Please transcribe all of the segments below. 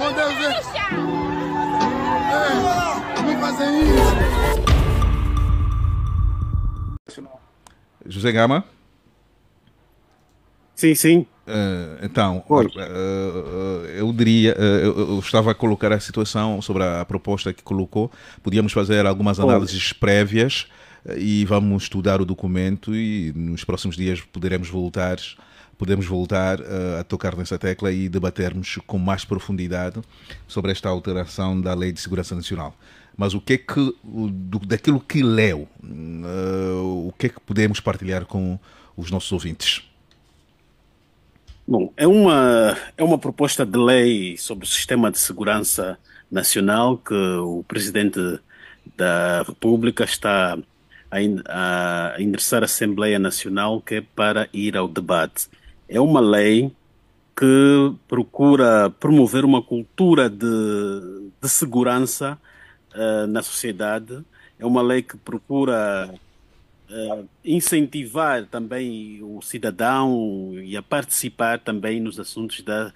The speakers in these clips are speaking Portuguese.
Meu Deus, é... não é, fazem isso. José Gama? Sim, sim. Uh, então, uh, uh, eu diria, eu, eu, estava a colocar a situação sobre a, proposta que colocou. Podíamos fazer algumas análises prévias e vamos estudar o documento e nos próximos dias poderemos voltar podemos voltar uh, a tocar nessa tecla e debatermos com mais profundidade sobre esta alteração da Lei de Segurança Nacional. Mas o que é que, do, daquilo que leu, uh, o que é que podemos partilhar com os nossos ouvintes? Bom, é uma, é uma proposta de lei sobre o sistema de segurança nacional que o presidente da República está a, endereçar a Assembleia Nacional que é para ir ao debate é uma lei que procura promover uma cultura de, de segurança uh, na sociedade, é uma lei que procura uh, incentivar também o cidadão e a participar também nos assuntos da,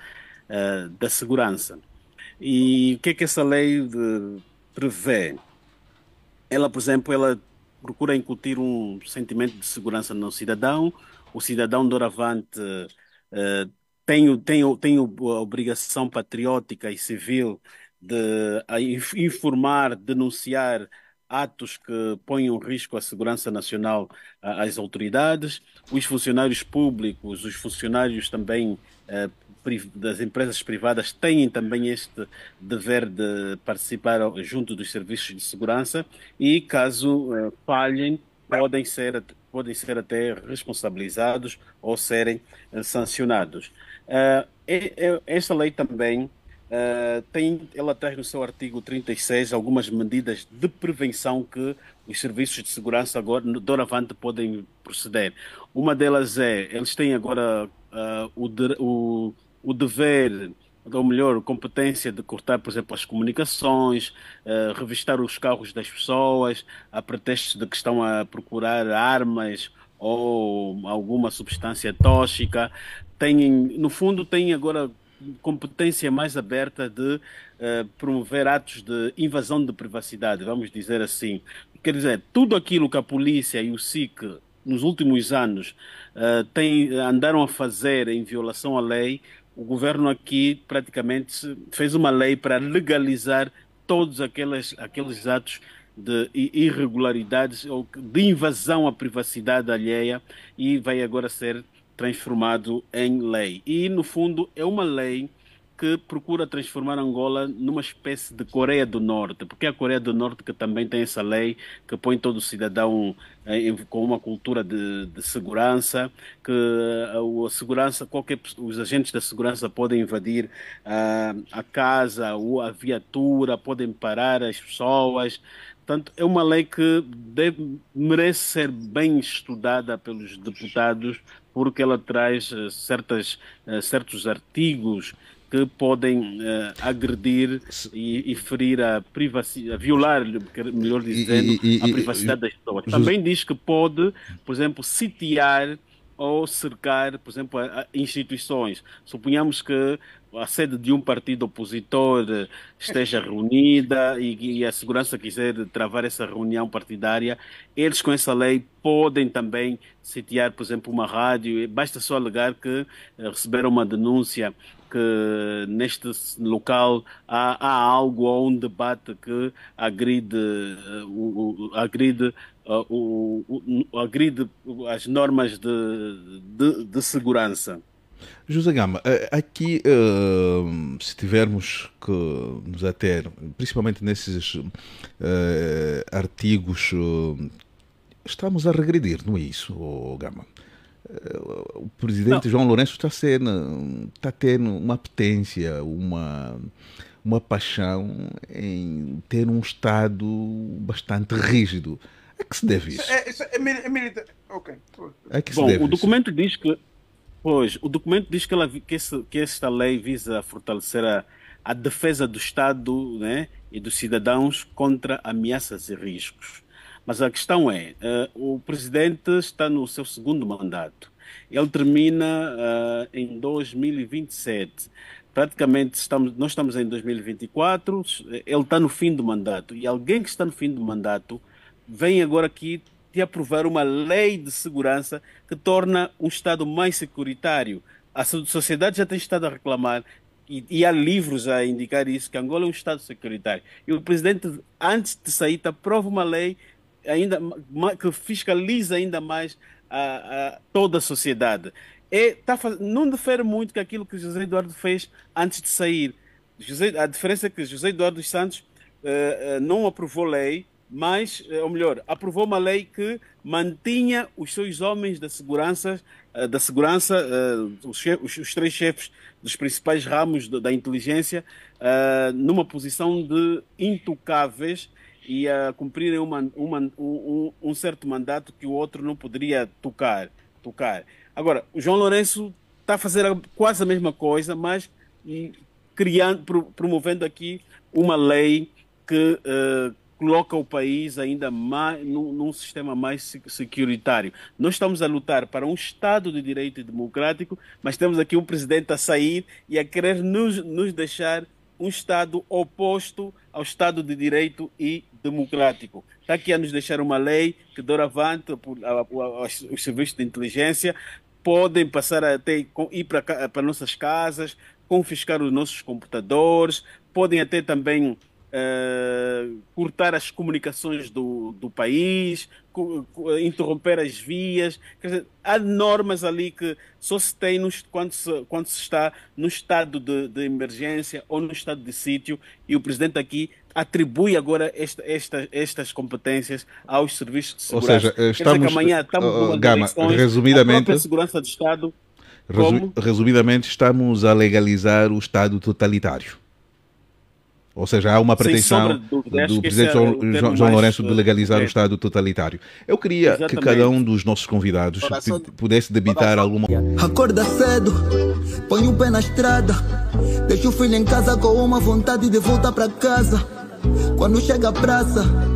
uh, da segurança. E o que é que essa lei prevê? Ela, por exemplo, ela procura incutir um sentimento de segurança no cidadão, o cidadão doravante uh, eh, tem, tem, tem a obrigação patriótica e civil de informar, denunciar atos que ponham risco à segurança nacional às autoridades, os funcionários públicos, os funcionários também eh, das empresas privadas têm também este dever de participar junto dos serviços de segurança e, caso eh, falhem, podem ser podem ser até responsabilizados ou serem eh, sancionados. Eh, esta lei também eh, tem, ela traz no seu artigo 36 algumas medidas de prevenção que os serviços de segurança agora, doravante, podem proceder. Uma delas é, eles têm agora o, o, o dever ou melhor, competência de cortar, por exemplo, as comunicações, eh, revistar os carros das pessoas, a pretexto de que estão a procurar armas ou alguma substância tóxica. Têm, no fundo, têm agora competência mais aberta de eh, promover atos de invasão de privacidade, vamos dizer assim. Quer dizer, tudo aquilo que a polícia e o SIC nos últimos anos uh, têm, andaram a fazer em violação à lei, o governo aqui praticamente fez uma lei para legalizar todos aqueles, aqueles atos de irregularidades ou de invasão à privacidade alheia e vai agora ser transformado em lei. E, no fundo, é uma lei que procura transformar Angola numa espécie de Coreia do Norte, porque é a Coreia do Norte que também tem essa lei que põe todo cidadão eh, com uma cultura de, de segurança, que a, eh, a segurança, qualquer, os agentes da segurança podem invadir ah, a casa ou a viatura, podem parar as pessoas. Portanto, é uma lei que deve, merece ser bem estudada pelos deputados, porque ela traz eh, certas, certos artigos que podem uh, agredir e, e, ferir a privacidade, violar, melhor dizendo, e, e, a privacidade das pessoas. Também diz que pode, por exemplo, sitiar ou cercar, por exemplo, a, a instituições. Suponhamos que a sede de um partido opositor esteja reunida e, e, a segurança quiser travar essa reunião partidária, eles com essa lei podem também sitiar, por exemplo, uma rádio. Basta só alegar que eh, receberam uma denúncia que neste local há, há algo ou um debate que agride, uh, agride uh, agride as normas de, de, de segurança. José Gama, eh, aqui eh, se tivermos que nos ater, principalmente nesses eh, artigos, estamos a regredir, não é isso, Gama? O presidente não. João Lourenço está, sendo, está tendo uma apetência, uma, uma paixão em ter um Estado bastante rígido. A é que se deve isso? É, isso é, é, é, é, é que se Bom, deve o isso? documento diz que Pois, o documento diz que, ela, que, esse, que esta lei visa fortalecer a, a defesa do Estado né, e dos cidadãos contra ameaças e riscos. Mas a questão é, uh, o presidente está no seu segundo mandato. Ele termina uh, em 2027. Praticamente estamos, nós estamos em 2024, eh, ele está no fim do mandato. E alguém que está no fim do mandato vem agora aqui de aprovar uma lei de segurança que torna um Estado mais securitário. A sociedade já tem estado a reclamar e, e, há livros a indicar isso, que Angola é um Estado securitário. E o presidente, antes de sair, aprova uma lei ainda que fiscaliza ainda mais a, a toda a sociedade. e tá, não difere muito com aquilo que José Eduardo fez antes de sair. José, a diferença é que José Eduardo dos Santos uh, uh, não aprovou lei, mas, eh, ou melhor, aprovou uma lei que mantinha os seus homens da segurança, eh, da segurança eh, os, três chefes dos principais ramos da inteligência, numa posição de intocáveis e a cumprirem uma, uma, um, certo mandato que o outro não poderia tocar. tocar. Agora, o João Lourenço está a fazer quase a mesma coisa, mas hum, criando, promovendo aqui uma lei que coloca o país ainda mais, num, num, sistema mais securitário. Nós estamos a lutar para um Estado de direito democrático, mas temos aqui um presidente a sair e a querer nos, nos deixar um Estado oposto ao Estado de direito e democrático. Está aqui a nos deixar uma lei que doravante os serviços de inteligência podem passar a ter, ir para, para nossas casas, confiscar os nossos computadores, podem até também eh, cortar as comunicações do, do país, interromper as vias. Dizer, há normas ali que só se tem quando, se, quando se está no estado de, de emergência ou no estado de sítio, e o presidente aqui atribui agora esta, esta, estas competências aos serviços de segurança. Ou seja, estamos, dizer que amanhã estamos eh, uh, resumidamente, a segurança do Estado. Resu, resumidamente, estamos a legalizar o Estado totalitário. Ou seja, há uma pretensão dúvida, do presidente é João, João, João Lourenço de eh, legalizar é. o Estado totalitário. Eu queria Exatamente. que cada um dos nossos convidados Coração. pudesse debitar Coração. alguma. Acorda cedo, põe o pé na estrada, deixa o filho em casa com uma vontade de voltar para casa. Quando chega a praça.